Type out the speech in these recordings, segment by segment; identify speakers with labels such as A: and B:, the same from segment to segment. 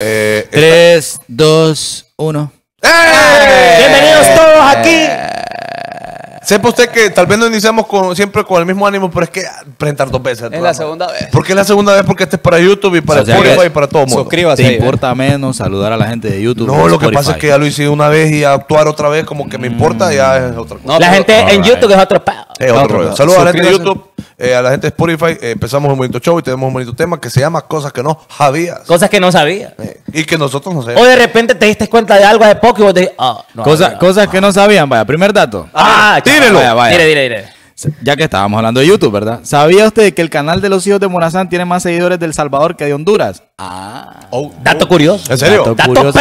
A: 3, 2, 1. Bienvenidos todos aquí. Eh, sepa usted que tal vez no iniciamos con, siempre con el mismo ánimo, pero es que presentar dos veces. Es la
B: segunda vez.
C: Porque es la segunda vez, porque este es
A: para YouTube y para o y para todo mundo. Suscríbase. Te importa
C: eh. menos saludar a la gente de YouTube. No, lo que pasa es que
A: ya lo hice una vez y actuar otra vez, como que me importa, ya es otra cosa. la gente en YouTube es otro cosa. Saludos a la gente de YouTube, eh, a la gente de Spotify. Eh, empezamos un bonito show y tenemos un bonito tema que se llama Cosas que no sabías. Cosas que no sabías. Eh, y que nosotros no sabíamos.
D: O de repente te diste cuenta de algo de poco
C: Cosas que no sabían, vaya. Primer dato. Ah, ah tírelo. Dile, Ya que estábamos hablando de YouTube, ¿verdad? ¿Sabía usted que el canal de los hijos de Morazán tiene más seguidores del Salvador que de Honduras? Ah. Oh. dato curioso. ¿En serio? Dato, curioso.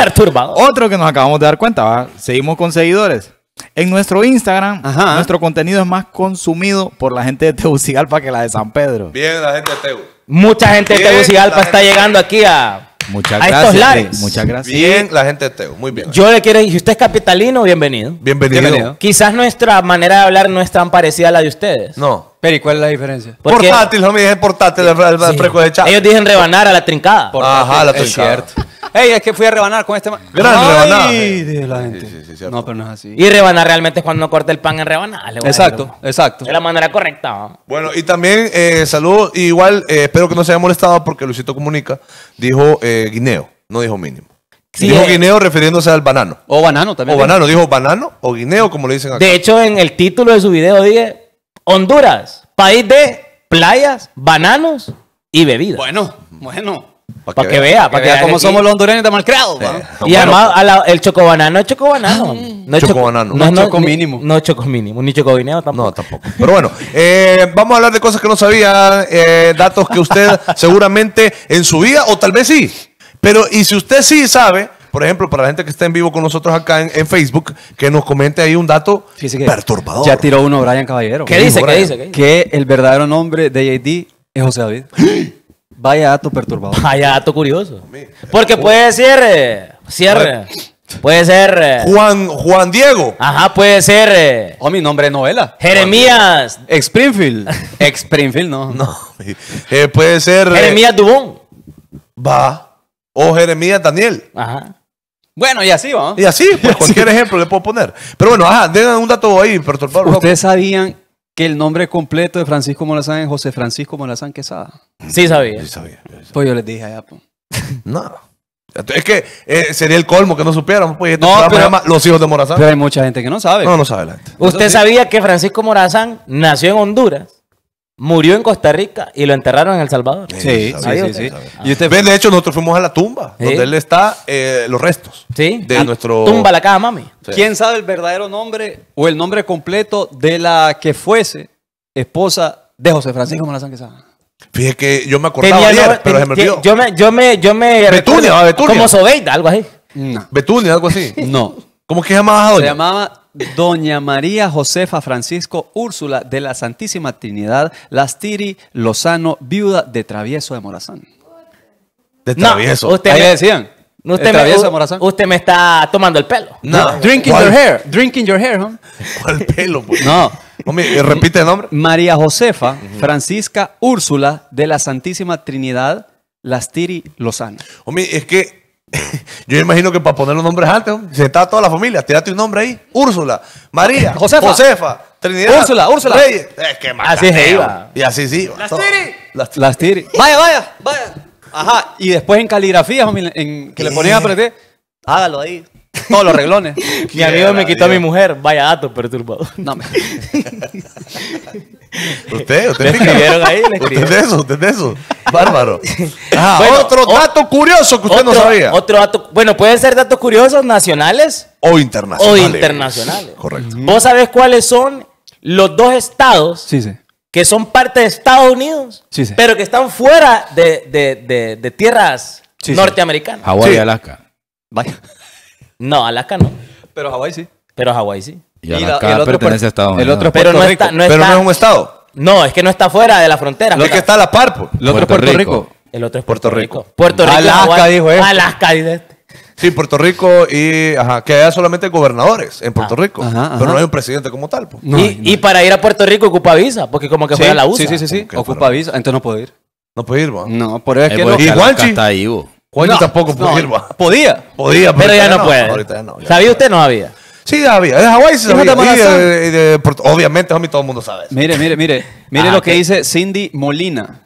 C: Otro que nos acabamos de dar cuenta, Seguimos con seguidores. En nuestro Instagram, nuestro contenido es más consumido por la gente de Tegucigalpa que la de San Pedro.
A: Bien, la gente de Tegu.
C: Mucha gente de Tegucigalpa está llegando aquí a, estos
D: lares. Muchas gracias. Bien, la gente de Tegu, muy bien. Yo le quiero, si usted es capitalino, bienvenido. bienvenido. Quizás nuestra manera de hablar no es tan parecida a la de ustedes.
B: No. Pero ¿y cuál es
D: la diferencia? Porque, portátil,
A: me dije portátil, Ellos
D: dicen rebanar a la trincada. Ajá, la trincada. Ey, es que fui a rebanar con este. Gran rebanada.
B: no, pero no es así. Y rebanar
D: realmente es cuando uno corta el pan en rebanar. Exacto, exacto. De la manera correcta.
A: Bueno, y también eh, saludos. Igual, eh, espero que no se haya molestado porque Luisito Comunica dijo eh, guineo, no dijo mínimo. dijo guineo refiriéndose al banano.
B: O banano también. O banano,
A: dijo banano o guineo, como
B: le dicen acá.
D: De hecho, en el título de su video dije Honduras, país de playas, bananos
B: y bebidas. Bueno, bueno. Para que, vea, para que, vea somos los
D: hondureños de malcriados. y además, a la, el chocobanano es chocobanano. No es chocobanano. No, es choco mínimo. No, es choco mínimo, ni chocobineo tampoco. No, tampoco.
A: Pero bueno, eh, vamos a hablar de cosas que no sabía, eh, datos que usted seguramente en su vida, o tal vez sí. Pero, y si usted sí sabe, por ejemplo, para la gente que está en vivo con nosotros acá en, Facebook, que nos comente ahí un
B: dato perturbador. Ya tiró uno Brian Caballero. ¿Qué, dice? ¿Qué dice? Que el verdadero nombre de JD es José David. Vaya dato perturbador. Vaya dato curioso. Porque puede ser, eh, cierre. Puede ser. Eh. Juan, Juan Diego. Ajá, puede ser. Eh. O oh, mi nombre novela. Jeremías. Springfield. Springfield, no. No. puede ser. Jeremías Dubón. Va. O Jeremías Daniel. Ajá. Bueno, y así va. Y así, pues cualquier ejemplo le puedo poner. Pero bueno, ajá, den un dato ahí perturbador. Ustedes sabían que el nombre completo de Francisco Morazán es José Francisco Morazán Quesada. Sí sabía. Sí Pues yo les dije allá, pues. no.
A: Es que eh, sería el colmo que no supieran pues,
D: este no, Los hijos de Morazán. Pero hay
B: mucha gente que no sabe. No, no sabe la gente.
D: ¿Usted sabía que Francisco Morazán nació en Honduras? Murió en Costa
A: Rica y lo enterraron en El Salvador.
B: Sí, sí, sí.
A: Ah. Y de hecho, nosotros fuimos a la tumba, donde él
B: está, eh, los restos ¿Sí? de nuestro... Tumba
D: la caja, mami. ¿Quién sabe el verdadero nombre
B: o el nombre completo de la que fuese esposa de José Francisco Malazán Quesada? Fíjate que yo me acordaba pero se me olvidó. Yo me, yo me, yo me Como algo así. No.
A: algo así. no. ¿Cómo que llamaba
B: Se llamaba Doña María Josefa Francisco Úrsula de la Santísima Trinidad Lastiri Lozano, viuda de Travieso de Morazán. De Travieso. usted Ahí decían. Usted travieso Morazán. Usted me está tomando el pelo. No. Drinking your hair. Drinking your hair, ¿no? ¿Cuál pelo? Pues? No. Hombre, repite el nombre. María Josefa Francisca Úrsula de la Santísima Trinidad Lastiri Lozano. Hombre, es que
A: Yo imagino que para poner los nombres antes se está toda la familia, tírate un nombre ahí. Úrsula,
B: María, Josefa, Trinidad, Úrsula, Úrsula.
C: así se iba.
B: Y así sí. Las tiri. Las, tiri. Vaya, vaya, vaya. Ajá. Y después en caligrafía, que le ponían a aprender. Hágalo ahí. Todos los reglones. mi amigo me quitó a mi
D: mujer. Vaya dato
A: perturbador. No me.
D: usted,
B: usted. escribieron ahí,
C: le
A: Usted de eso, usted de eso. Bárbaro. Ah, otro dato curioso que usted no sabía.
D: Otro dato, bueno, pueden ser datos curiosos nacionales o internacionales. O internacionales. Correcto. ¿Vos sabés cuáles son los dos estados que son parte de Estados Unidos, pero que están fuera de, de, de, tierras norteamericanas? Hawái y Alaska. No, Alaska no. Pero Hawái sí. Pero Hawái sí. Y,
C: Alaska el otro pertenece a Estados Unidos. pero no Rico. pero no es un estado. No, es que no está
A: fuera de la frontera. Es que está a la par, pues. El otro es Puerto Rico. El otro es Puerto, Rico. Puerto Rico. Este. Alaska, dijo él. Este. Alaska, Sí, Puerto Rico y. Ajá, que haya solamente gobernadores en Puerto ah, Rico. Pero no hay un presidente como tal, pues. y, para ir a Puerto Rico ocupa visa, porque como
D: que fuera la USA. Sí, sí, sí, sí. Ocupa
B: visa, entonces no puede ir. No puede ir, va. No, por eso es que pues, no. Está ahí, tampoco puede ir, va. Podía. Podía, Pero ya no puede. Ahorita ya no. ¿Sabía usted? No había. Sí, David. obviamente, homie, todo el mundo sabe. Mire, mire, mire. Mire ah, lo que dice Cindy Molina.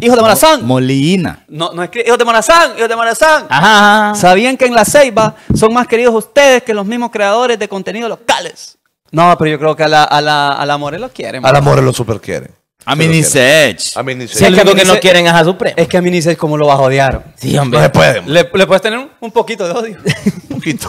B: Hijo de Morazán!
C: Molina.
B: No, no es hijo de Morazán! hijo de Morazán! Ajá. ¿Sabían que en la Ceiba son más queridos ustedes que los mismos creadores de contenidos locales? No, pero yo creo que a la, a la, a la Morelos quieren. A la lo
A: super quieren. A Minisech.
B: Si es que que no quieren es a Es que a Minisech, ¿cómo lo vas a odiar? Sí, hombre. No Le, puedes tener un, poquito de odio. un poquito.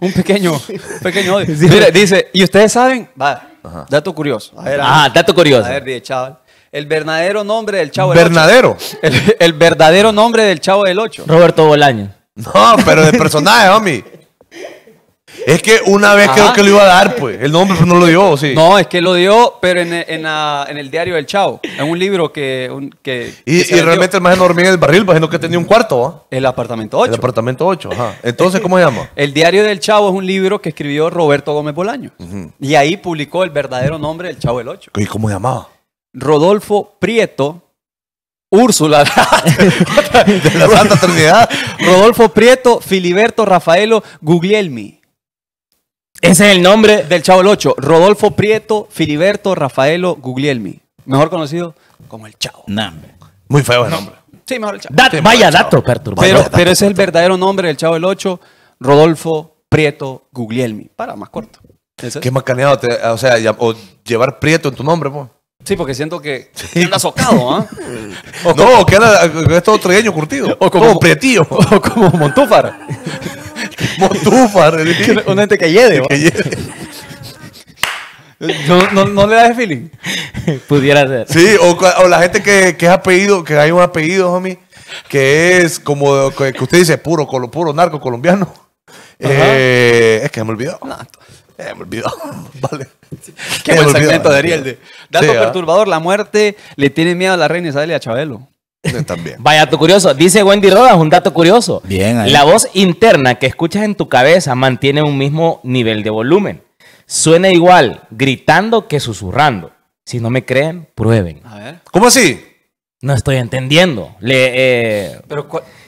B: un pequeño, pequeño odio. dice, y ustedes saben, va, dato curioso. ah, dato curioso. A ver, chaval. El verdadero nombre del Chavo del 8. El, el verdadero nombre del Chavo del 8. Roberto Bolaño. No, pero de
A: personaje, homie. Es que una vez creo que lo iba a dar, pues. El nombre pues, no lo dio, sí. No,
B: es que lo dio, pero en, el diario del Chavo. En un libro que. y, realmente el más enorme en el barril, imagino pues, que tenía un cuarto, ¿va? El apartamento 8. El apartamento 8, ajá. Entonces, ¿cómo se llama? el diario del Chavo es un libro que escribió Roberto Gómez Bolaño. Y ahí publicó el verdadero nombre del Chavo del 8.
A: ¿Y cómo se llamaba?
B: Rodolfo Prieto Úrsula de la Santa Trinidad. Rodolfo Prieto, Filiberto Rafaelo Guglielmi. Ese es el nombre del Chavo el 8. Rodolfo Prieto Filiberto Rafaelo Guglielmi. Mejor conocido como el Chavo. Muy feo el nombre. Sí, mejor el Chavo. vaya dato chavo. perturbador. Pero, ese es el verdadero nombre del Chavo el 8. Rodolfo Prieto Guglielmi. Para, más corto. ¿Es Qué macaneado. o sea, o llevar Prieto en tu nombre, pues. Sí, porque siento que anda socado, ¿ah? ¿eh? No,
A: que anda, es todo trigueño curtido. O como, Prietío? prietillo. O como Montúfar. Motufa, Una gente que lleve.
B: No, no, le da feeling.
A: Pudiera ser. Sí, o, la gente que, que, es apellido, que hay un apellido, homie, que es como que, usted dice puro,
B: colo, puro narco colombiano. Eh, es que me olvidó. Eh, me olvidó. vale. Que eh, el segmento de Ariel. dato perturbador, la muerte le tiene miedo a la reina Isabel y a Chabelo. Eh, Vaya dato
D: curioso. Dice Wendy Rodas, un dato curioso.
C: Bien. La
D: voz interna que escuchas en tu cabeza mantiene un mismo nivel de volumen. Suena igual gritando que susurrando. Si no me creen, prueben. A ver. ¿Cómo así? No estoy entendiendo. Eh,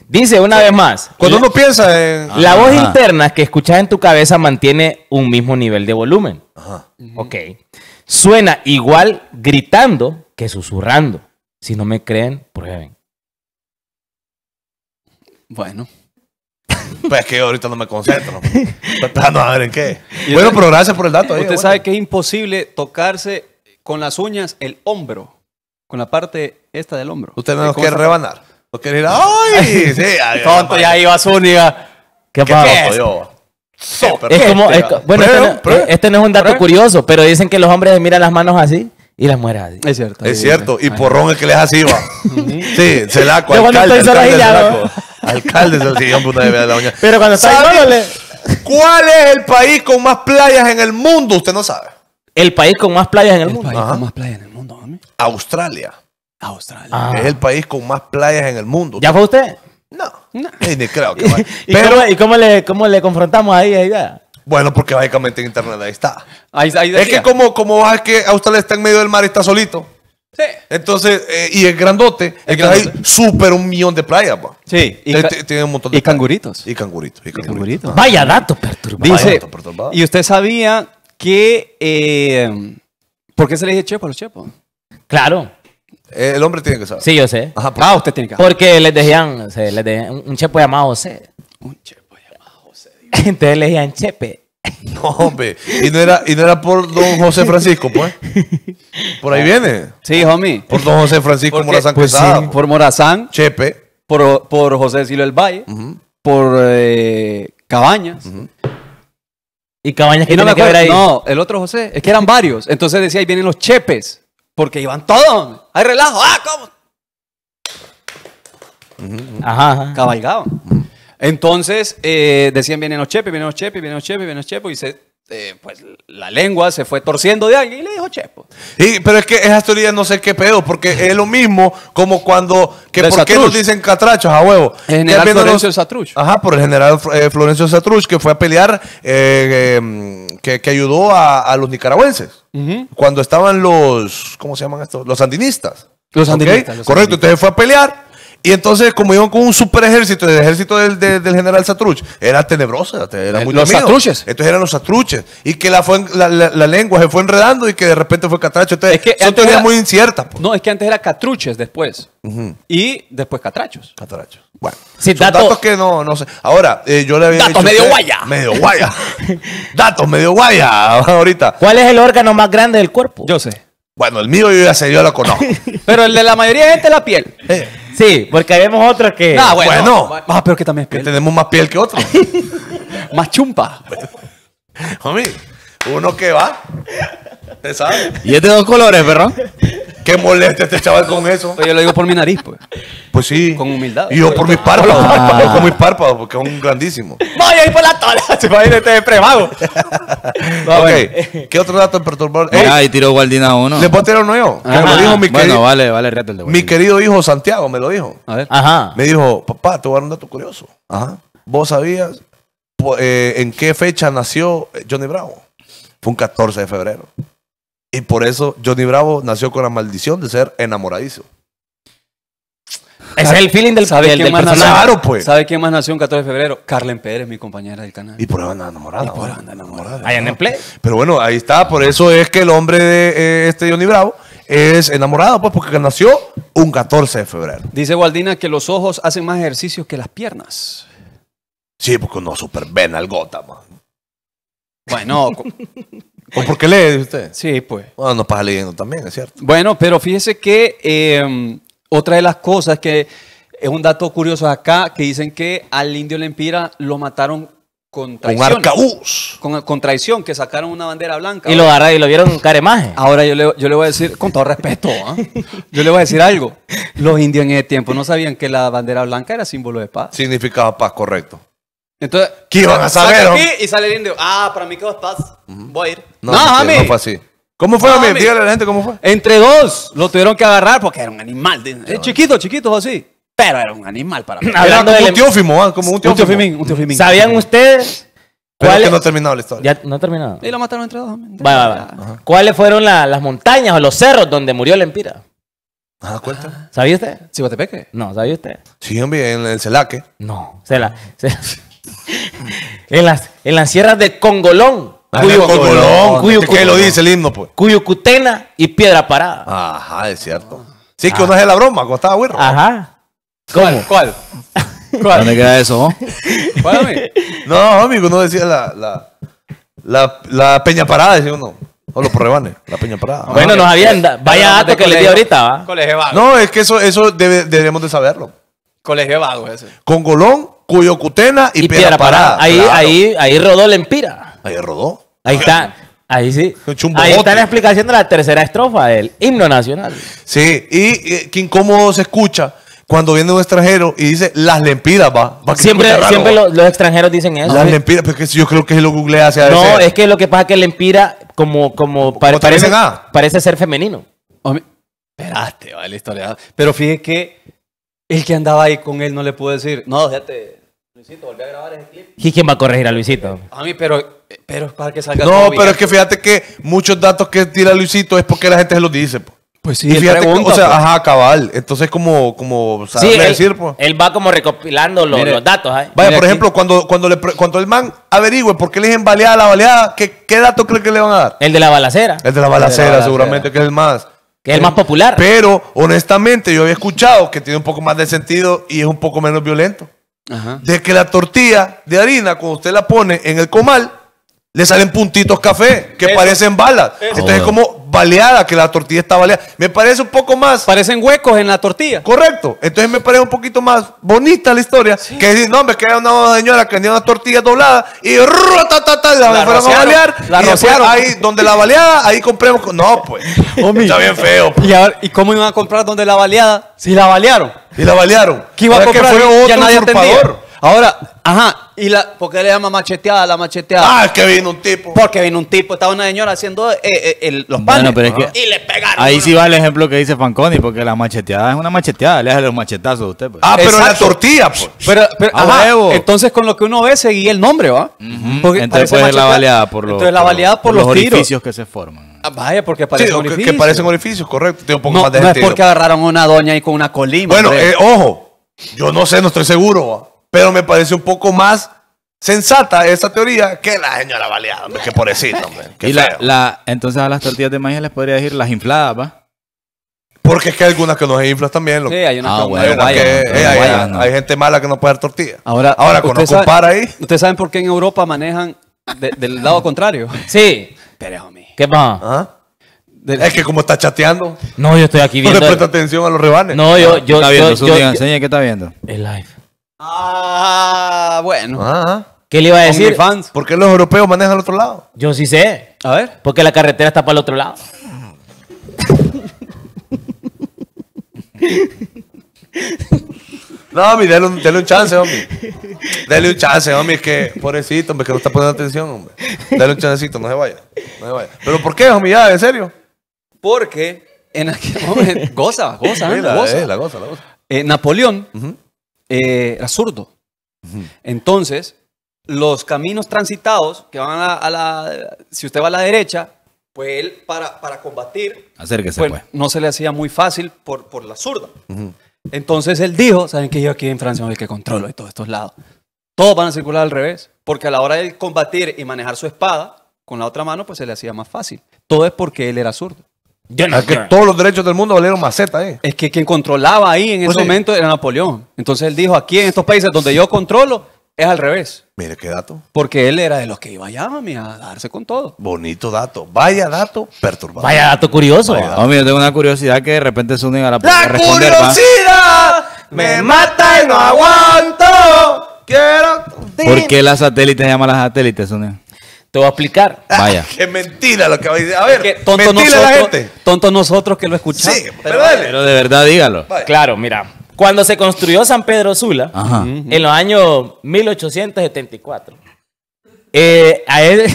D: dice una vez más. Cuando uno
A: piensa en... La voz interna
D: que escuchas en tu cabeza mantiene un mismo nivel de volumen. Ok. Suena igual gritando que susurrando. Si no me creen,
A: prueben. Bueno.
B: Pues es que ahorita no me concentro. esperando a ver en qué. Bueno, pero gracias
A: por el
D: dato.
B: Usted sabe que es imposible tocarse con las uñas el hombro. Con la parte esta del hombro. Usted no nos quiere rebanar. no quiere ir. ¡Ay! Sí, Tonto, ya iba Zúñiga. ¿Qué, ¿Qué yo? es como, bueno, este, este, no es un
D: dato curioso, pero dicen que los hombres miran las manos así
A: y las muera, Es cierto. Es cierto. Y porrón es que les hace iba. sí, la Yo cuando alcalde, estoy alcalde, Alcalde es el puta de la uña. Pero cuando está le... ¿Cuál es el país con más playas en el mundo? Usted no sabe. El país con más playas en el, el mundo. País con más playas en el mundo. mami. Australia. Australia. Ah. Es el país con más playas en el mundo. ¿Ya fue usted? No. no. Ni creo que ¿Y, Pero... cómo, ¿Y, cómo, le, cómo le confrontamos ahí a ella? Bueno, porque básicamente en internet ahí está. es que como, como es que le está en medio del mar y está solito. Sí. Entonces, eh, y es grandote. Es hay súper un millón de playas, pues. Sí. Y tiene un montón de y canguritos.
B: y canguritos. Y canguritos. Vaya dato perturbado. Dice, Vaya Y usted sabía que... Eh, ¿Por qué se le dice chepo a los chepos? Claro. Eh, el hombre tiene que saber. Sí, yo sé. Ajá, ah, usted tiene que saber.
D: Porque les decían, les un chepo llamado C. Un chepo.
A: Entonces le decían Chepe. No, hombre. Y no era, y era
B: por don José Francisco, pues. Por ahí viene. Sí, homie. Por don José Francisco Morazán pues, Por Morazán. Chepe. Por, por José Silo del Valle. Por eh, Cabañas. Y Cabañas que y no me acuerdo, No, el otro José. Es que eran varios. Entonces decía, ahí vienen los Chepes. Porque iban todos. Hay relajo. Ah, ¿cómo? ajá, ajá. Cabalgaban. Entonces, eh, decían, vienen los chepes, vienen los chepes, vienen los chepes, vienen los y se, eh, pues la lengua se fue torciendo de alguien y le dijo chepo. pero es que esa historia no sé qué pedo, porque es lo
A: mismo como cuando, que ¿por qué nos dicen catrachos a huevo? El general Florencio los, Ajá, por el general eh, Florencio Satruch que fue a pelear, eh, em, que, que, ayudó a, los nicaragüenses, cuando estaban los, ¿cómo se llaman estos? Los sandinistas. Los sandinistas. Correcto, entonces fue a pelear y entonces, como iban con un super ejército, el ejército del, general Satruch, era tenebrosa, era eh, muy Los Satruches. Entonces eran los Satruches. Y que la, la, lengua se fue enredando y que de repente fue Catracho. Entonces, es que era, muy incierta
B: pues. No, es que antes era Catruches después. Y después Catrachos. Catrachos. Bueno, datos, que no, no sé.
A: Ahora, eh, yo le había Datos medio guaya. Medio guaya. datos medio guaya ahorita. ¿Cuál es el órgano más grande del cuerpo? Yo sé. Bueno, el mío yo ya sé, yo lo conozco.
B: Pero el de la mayoría de gente es la piel. Eh, Sí, porque habíamos otros que. Ah, bueno. ah, pero que también es piel. tenemos más piel que otro. Más chumpa.
A: Homie, uno que va y es de dos colores, ¿verdad? Qué molesta este chaval con eso.
B: Pues yo lo digo por mi nariz, pues. Pues sí. Con humildad. Y yo por mis párpados, ah. con mis
A: párpados, porque son grandísimo
B: Voy a ir por la tola. Se va a ir este premago. ok.
A: ¿Qué otro dato perturbador?
C: Ah, y tiró Guardina uno. Después tiró tirar uno yo? Ah, me lo dijo mi querido. Bueno, vale, vale, reto el de Mi
A: querido hijo Santiago me lo dijo.
C: A ver. Ajá. Me dijo,
A: papá, te voy a dar un dato curioso. Ajá. ¿Vos sabías eh, en qué fecha nació Johnny Bravo? Fue un 14 de febrero. Y por eso Johnny Bravo nació con la maldición de ser enamoradizo.
B: Es el feeling del, ¿Sabe personaje. Pues. ¿Sabe quién más nació un 14 de febrero? Carlen Pérez, mi compañera del canal. Y por ahí anda enamorada. Y por ahí en play. Pero bueno, ahí está.
A: Por eso es que el hombre de eh, este Johnny Bravo es enamorado, pues, porque nació un 14 de febrero.
B: Dice Waldina que los ojos hacen más ejercicios que las piernas. Sí, porque uno super ven al gota, Bueno, ¿O por qué lee usted? Sí, pues. Bueno, no pasa leyendo también, es cierto. Bueno, pero fíjese que em, otra de las cosas que es un dato curioso acá, que dicen que al indio Lempira lo mataron con traición. Con Con, traición, que sacaron una bandera blanca. Y lo, agarra, y lo vieron caremaje. Ahora yo le, voy a decir, con todo respeto, ¿ah? yo le voy a decir algo. Los indios en ese tiempo no sabían que la bandera blanca era símbolo de paz. Significaba paz, correcto. Entonces, ¿qué iban a saber? y sale el indio. Ah, para mí que vos estás. Voy a ir. No, mami mí. no fue así. ¿Cómo fue, a mami. Dígale a la gente cómo fue. Entre dos lo tuvieron que agarrar porque era un animal. de- eh, chiquito, chiquito, así. Pero era un animal para mí. Hablando de un teófimo, como un teófimo.
D: Ah, un tío ¿Sabían ustedes Pero es que no ha terminado la historia. ya no ha terminado? Y
B: lo mataron entre dos. Va,
D: va, va. ¿Cuáles fueron las montañas o los cerros donde murió el empira?
A: Ah, cuenta?
D: ¿Sabía usted? No, ¿sabía usted? Sí, hombre, en el Celaque. No en, las, en sierras de Congolón. Ah, Cuyo, Congolón,
A: ¿Qué lo dice el himno, pues? Cutena y Piedra Parada. Ajá, es cierto. Ah. Sí, que uno es la broma, estaba bueno? Ajá. ¿Cómo? ¿Cuál?
C: ¿Cuál? ¿Dónde queda eso?
A: no, amigo, uno decía la, la, la, Peña Parada, decía uno. O los rebanes la Peña Parada. Bueno, no ah, nos habían. vaya dato que le di ahorita, ¿va? Colegio vago. No, es que eso, eso debemos de saberlo.
B: Colegio vago ese.
A: Congolón Cuyo y, y Piedra, Parada. Ahí, ahí, ahí rodó la empira. Ahí rodó. Ahí está. Ahí sí. Ahí está
D: la explicación de la tercera estrofa del himno nacional.
A: Sí, y, qué incómodo se escucha cuando viene un extranjero y dice las lempiras, va. siempre siempre Los,
D: extranjeros dicen eso. Las
A: lempiras, porque pues, yo creo que es lo que Google hacia No, es
D: que lo que pasa es que lempira,
B: como, como, parece, ah. parece ser femenino. Esperaste, esperaste, vale, historia. Pero fíjate que el que andaba ahí con él no le pudo decir, no, déjate Luisito, volví a grabar ese clip. ¿Y quién va a corregir a Luisito? A mí, pero, pero para que salga No, pero es que fíjate que
A: muchos datos que tira Luisito es porque la gente se los dice, pues. Pues sí, y fíjate o sea, pues. ajá, cabal. Entonces, como, como sí, decir,
D: pues. Él va como recopilando los, datos. ¿eh? Vaya, por ejemplo,
A: cuando, cuando, le, cuando el man averigüe por qué le dicen baleada la baleada, ¿qué, ¿qué dato cree que le van a dar? El de la balacera. El de la balacera, seguramente, que es el más. Que es el más eh, popular. Pero, honestamente, yo había escuchado que tiene un poco más de sentido y es un poco menos violento de que la tortilla de harina, cuando usted la pone en el comal, le salen puntitos café que parecen balas. Entonces, es como baleada, que la tortilla está baleada. Me parece un poco más. Parecen huecos en la tortilla. Correcto. Entonces me parece un poquito más bonita la historia que decir, no, me queda una señora que tenía una tortilla doblada y ta, la, la fueron a balear. La y ahí donde la baleada, ahí
B: compremos. No, pues. Oh, está bien feo. Pues. ¿Y, cómo iban a comprar donde la baleada? Si la balearon. Y la balearon. ¿Qué iba a comprar? ya nadie Ahora, ajá, ¿Y la, por qué le llama macheteada la macheteada? Ah, es que vino un tipo. Porque vino un tipo, estaba una señora haciendo eh, eh, los panes. Y
C: le pegaron. Ahí sí va el ejemplo que dice Fanconi, porque la macheteada es una macheteada, le hace los machetazos a usted. Pues. Ah, pero en la tortilla, pues. Pero, entonces con lo que
B: uno ve seguía el nombre, ¿va?
C: entonces la baleada por los, Entonces la baleada por, los, tiros. orificios que se forman.
B: Ah, vaya, porque
C: parecen orificios. que, parecen orificios, correcto. No, es porque
B: agarraron a una doña
A: ahí con una colima. Bueno, eh, ojo, yo no sé, no estoy seguro. Pero me parece un poco más sensata esa teoría que la señora baleada, que pobrecito, hombre.
C: y la, entonces a las tortillas de maíz les podría decir las infladas, ¿va? Porque es que hay algunas que no se inflan
A: también. Sí, hay gente mala que no puede dar tortillas. Ahora, Ahora cuando compara ahí.
B: ¿Ustedes saben por qué en Europa manejan del lado contrario? Sí.
C: Pero, ¿Qué pasa? ¿Ah? Es que como está chateando. No, yo estoy aquí viendo. No le presta
B: atención a los rebanes.
A: No, yo. Ah, yo, viendo, qué está viendo. El live. Ah, bueno. Ah.
C: ¿Qué le iba a decir? Fans. ¿Por
A: qué los europeos manejan al otro lado?
C: Yo sí sé. A ver. Porque
D: la carretera está para el otro lado.
A: No, mi, dale un, chance, hombre. Dale un chance, hombre, es que pobrecito, hombre, que no está poniendo atención, hombre. Dale un chancecito, no se vaya.
B: No se vaya. ¿Pero por qué, hombre? Ya, ¿en serio? Porque en aquel momento. Goza, goza, la, goza. la goza, la eh, goza. Napoleón. Eh, era zurdo. Entonces, los caminos transitados que van a, la... Si usted va a la derecha, pues él para, para combatir...
C: Pues, pues.
B: No se le hacía muy fácil por, por la zurda. Entonces él dijo, ¿saben que yo aquí en Francia no el que controlo y todos estos lados? Todos van a circular al revés, porque a la hora de combatir y manejar su espada con la otra mano, pues se le hacía más fácil. Todo es porque él era zurdo. Ah, que todos los derechos del mundo valieron maceta, eh. Es que quien controlaba ahí en pues ese momento era Napoleón. Entonces él dijo, aquí en estos países donde yo controlo, es al revés. Mire qué dato. Porque él era de los que iba allá, a darse con todo. Bonito dato. Vaya dato
C: perturbador. Vaya dato curioso. No, tengo una curiosidad que de repente se unen a la ¡La curiosidad!
B: Me mata y no aguanto.
A: Quiero.
C: ¿Por qué las satélites se llaman las satélites, Sonia? Te voy a explicar. Ah, Vaya.
A: Qué mentira lo que va a decir. A ver,
D: tonto
B: nosotros, nosotros que lo escuchamos. Sí,
C: pero, de verdad dígalo.
D: Claro, mira. Cuando se construyó San Pedro Sula, en los años 1874, eh, e-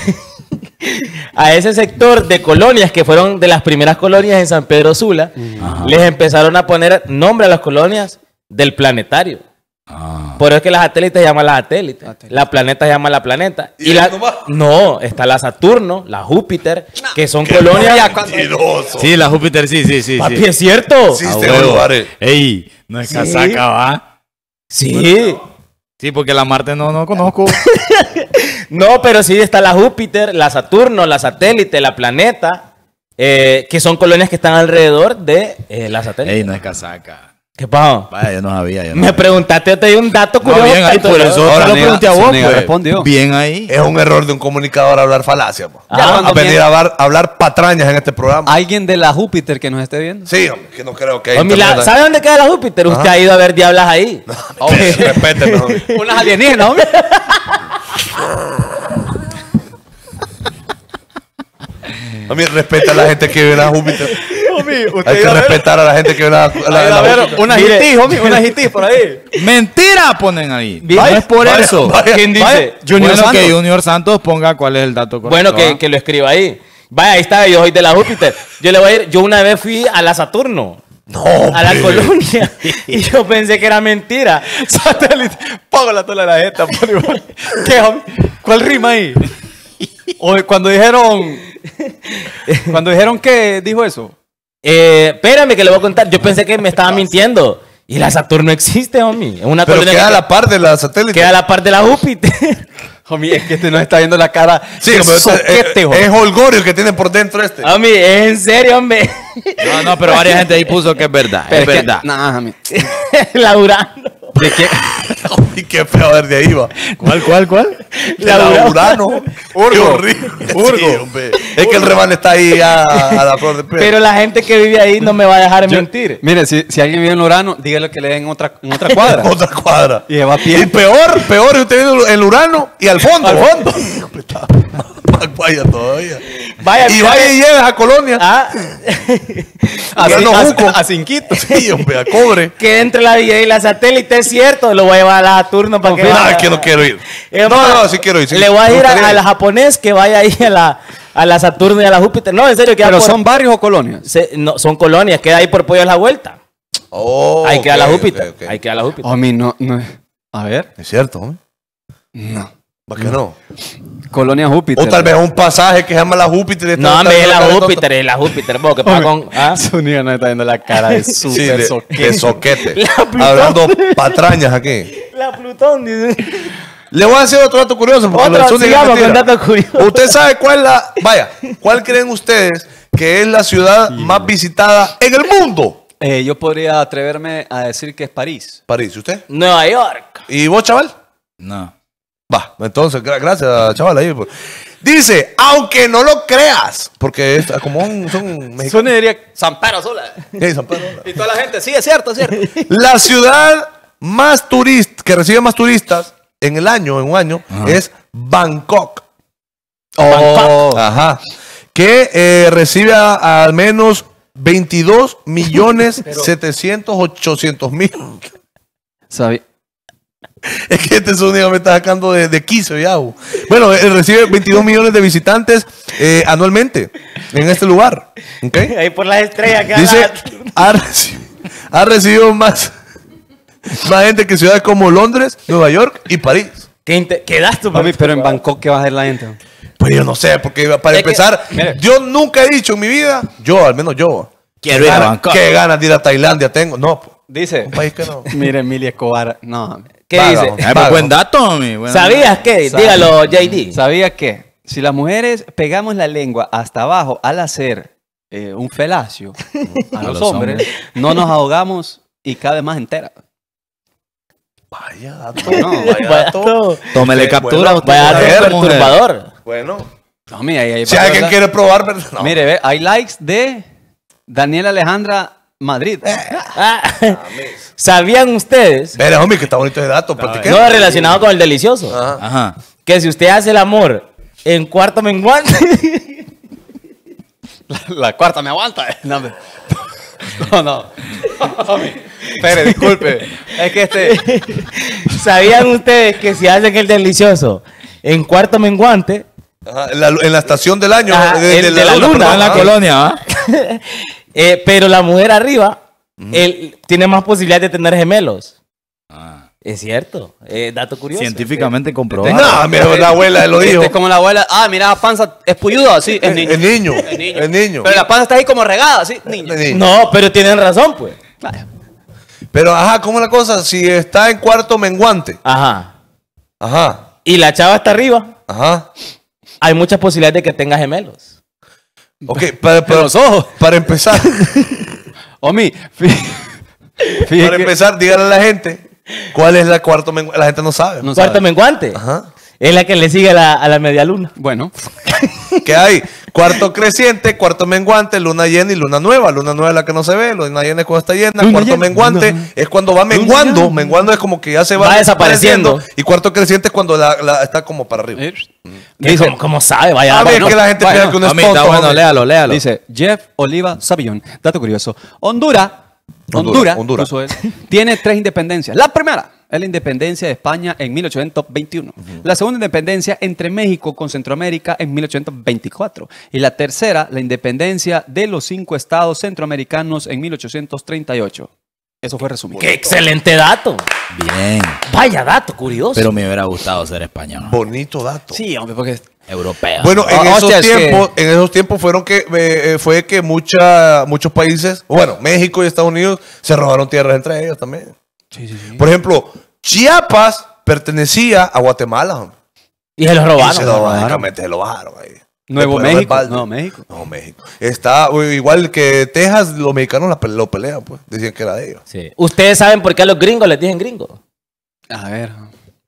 D: a, ese, sector de colonias que fueron de las primeras colonias en San Pedro Sula, les empezaron a poner nombre a las colonias del planetario. Ah. Por eso es que las satélites se llaman las satélites. Satélite. Las planetas se llaman la planeta Y, no, está la Saturno, la Júpiter,
C: que son colonias. Sí, la Júpiter, sí, sí, sí. Papi, es cierto. Ah, Ey, no es casaca, ¿va? Sí. Sí, porque la Marte no, no conozco. no, pero sí está la Júpiter, la Saturno, la satélite, la
D: planeta, eh, que son colonias que están alrededor de eh, la satélite. Ey, no es casaca.
C: ¿Qué pasó? Vaya, yo no sabía. me preguntaste, yo te di un dato curioso. bien ahí, por eso lo pregunté
D: a
A: vos. Pues. respondió. Bien ahí. Es un error de un comunicador
B: hablar falacia. venir pues. ah, a hablar, hablar, patrañas en este programa. Alguien de la Júpiter que nos esté viendo. Sí, que
A: no creo que pues ¿Sabe dónde
B: queda la Júpiter? Usted ha ido a ver diablas ahí. No,
C: hombre, las
B: Unas alienígenas, hombre.
A: a mí respeta a la gente que vive en la Júpiter. Hay que respetar a la gente que una. La, una hitis,
C: homie, una hitis por ahí. Mentira ponen ahí. no es por eso. ¿Quién dice? Junior bueno, Santos. que Junior Santos ponga cuál es el dato correcto. Bueno, que, que lo escriba ahí. Vaya,
D: ahí está, yo soy de la Júpiter. Yo le voy a ir, yo una vez fui a la Saturno. No, a la colonia. Y yo pensé que era mentira. Satélite, pago la tola de la jeta. ¿Cuál rima ahí? cuando dijeron. Cuando dijeron que dijo eso. Eh, espérame que le voy a contar. Yo pensé que me estaba mintiendo. Y la Saturno existe, homie. Es una Pero queda a la par de la satélite. Queda a la par de la Júpiter.
A: homie, es que este no está viendo la cara.
D: Sí, es,
A: Holgorio el que tiene por
C: dentro este. Homie, es en serio, hombre. No, no, pero varias gente ahí puso que es verdad. es, verdad. Nah, homie. ¿De qué? qué feo ver de ahí va.
A: ¿Cuál, cuál, cuál? La,
D: la Urano. Urgo. Urgo.
B: es que el reman está ahí a, la flor de piel. Pero
D: la gente que vive ahí no me va a dejar mentir.
B: Mire, si, si, alguien vive en Urano, dígale que le den otra, en otra cuadra. otra cuadra. Y va a Y
A: peor, peor, usted vive en Urano y al fondo. Al fondo.
B: Vaya todavía. Vaya, y
A: vaya y lleves a Colonia. Ah, a, a, Cinquito. Sí, hombre, a cobre.
D: Que entre la Vía y la satélite, es cierto. Lo voy a llevar a la Saturno para que. No, que
A: no quiero ir. Eh, no, no, sí quiero ir. le voy a ir a, la
D: japonés que vaya ahí a la, a la Saturno y a la Júpiter.
B: No, en serio. que ¿Pero son barrios o colonias?
D: son colonias. Queda ahí por Pollo a la Vuelta.
A: Oh, ahí
D: queda la Júpiter. hay que Ahí la Júpiter.
B: A mí no, A ver. Es cierto, No. ¿Por qué no? Colonia Júpiter. O tal vez un
A: pasaje que se llama la Júpiter. No, me
B: es la Júpiter, es la Júpiter. Vos, que con. ¿ah? está viendo la cara de súper sí, de, soquete.
D: Hablando
B: patrañas aquí. La
A: Plutón, dice. Le voy a hacer otro dato curioso. otro, dato curioso. Usted sabe cuál es la. Vaya, ¿cuál creen
B: ustedes que es la ciudad más visitada en el mundo? Eh, yo podría atreverme a decir que es París. París, ¿usted? Nueva York. ¿Y vos, chaval?
A: No. Va, entonces, gracias, chaval. Pues. Dice, aunque no lo creas, porque es, ah, como un, son mexicanos.
B: Son diría Zampara sola. sola. y toda la gente, sí, es cierto,
C: es cierto.
A: la ciudad más turista, que recibe más turistas en el año, en un año, es Bangkok. Oh, Ajá. Que eh, recibe al menos 22.700.800.000 millones es que este sonido me está sacando de, de quicio ya. Bueno, eh, recibe 22 millones de visitantes eh, anualmente en este lugar. Ahí por las estrellas que Dice, ha, recibido, más, más gente que ciudades como Londres, Nueva York y París. ¿Qué tú papi? Pero en Bangkok, ¿qué va a hacer la gente? Pues yo no sé, porque para empezar, yo nunca he dicho en mi vida, yo, al menos yo, quiero ir a Bangkok. Qué ganas de ir a Tailandia tengo. No,
B: dice. Un país que no. Mire, Emilia Escobar, no. ¿Qué dice? Pues, buen dato, mi. ¿Sabías qué? Dígalo, JD. ¿Sabías qué? Si las mujeres pegamos la lengua hasta abajo al hacer eh, un felacio a, los, hombres, no nos ahogamos y cada vez más entera.
A: Vaya dato, no, vaya dato. Tómele captura, vaya dato perturbador. Bueno.
B: No, mira, ahí, hay... si alguien quiere probar, no. Mire, hay likes de Daniel Alejandra Madrid. Eh. Ah. ¿Sabían ustedes?
A: Verá, homie, que está bonito ese dato.
D: Ah, no, relacionado con
B: el delicioso.
D: Ajá. Que si usted hace el amor en cuarto menguante.
B: la, cuarta me aguanta. eh. No, no. Espere, disculpe. Es que este. ¿Sabían
D: ustedes que si hacen el delicioso en cuarto menguante,
B: en,
A: la, estación del
B: año. de, la,
D: luna, en la colonia,
A: eh, pero la mujer arriba tiene
D: más posibilidad de tener gemelos.
C: Ah. Es cierto, eh, dato curioso. Científicamente
B: comprobado. la abuela lo dijo. Es este, como la abuela, ah, mira, la panza es puyuda, sí, el niño. el niño, Pero la panza está ahí como regada, sí, niño. No,
A: pero tienen razón, pues. Pero, ajá, ¿cómo la cosa? Si está en cuarto menguante. Ajá. Ajá.
D: Y la chava está arriba. Ajá. Hay muchas posibilidades de que tenga gemelos.
A: Ok, para, para, los ojos. para empezar. Omi, para empezar, díganle a la gente cuál es la cuarta menguante. La gente no sabe. cuarto menguante. Ajá. Es la
D: que le sigue a la, a media luna. Bueno.
A: ¿Qué hay? Cuarto creciente, cuarto menguante, luna llena y luna nueva. Luna nueva es la que no se ve, luna llena es cuando está llena. cuarto menguante es cuando va menguando. Menguando es como que ya se va, desapareciendo. Y cuarto creciente es cuando está como para arriba. Dice, ¿Cómo, sabe? Vaya, ah, a ver que la gente que Está bueno, léalo, léalo.
B: Dice, Jeff Oliva Sabillón. Dato curioso. Honduras Honduras, Honduras, Honduras. tiene tres independencias. La primera, es la independencia de España en 1821. La segunda independencia entre México con Centroamérica en 1824. Y la tercera, la independencia de los cinco estados centroamericanos en 1838. Eso fue resumido. ¡Qué excelente dato!
C: Bien. Vaya dato, curioso. Pero me hubiera gustado ser español.
A: Bonito dato.
C: Sí, hombre, porque europeo. Bueno, en, esos,
A: tiempos, fueron que eh, eh, fue que muchos países, bueno, México y Estados Unidos se robaron tierras entre ellos también. Por ejemplo, Chiapas pertenecía a Guatemala. Y se robaron. se, lo robaron.
B: se lo bajaron ahí.
A: Nuevo México. Nuevo México. Nuevo México. Está igual que Texas, los mexicanos lo pelean, pues. Decían que era de ellos. Sí. ¿Ustedes saben por qué a los gringos les dicen gringos? A ver.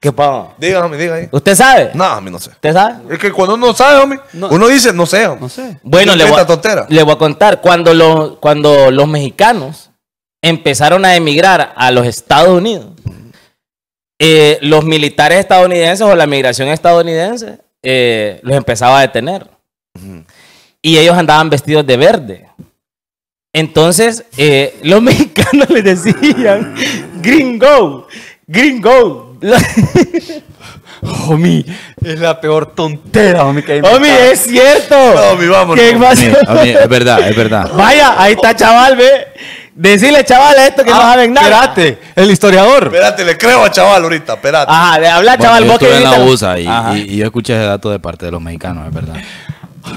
A: ¿Qué pasa? Dígame, dígame.
D: ¿Usted sabe? No, a mí no sé. ¿Usted sabe? Es que cuando uno sabe, homie, uno dice, no sé.
C: No sé. Bueno, le
D: voy, a, le voy, a, contar. Cuando los, cuando los mexicanos empezaron a emigrar a los Estados Unidos, eh, los militares estadounidenses o la migración estadounidense eh, los empezaba a detener. Y ellos andaban vestidos de verde. Entonces, eh, los mexicanos les decían, gringo, gringo,
C: Homie,
B: es la peor tontera, homie. homie, es cierto. Homie, vamos. es verdad, es verdad. Vaya, ahí está, chaval, ve. Decirle, chaval, a esto que ah, no saben
D: nada. Espérate, el historiador. Espérate,
A: le creo a chaval ahorita, espérate. Ajá, de hablar,
D: chaval, vos que en la
C: USA y, yo escuché ese dato de parte de los mexicanos, es verdad.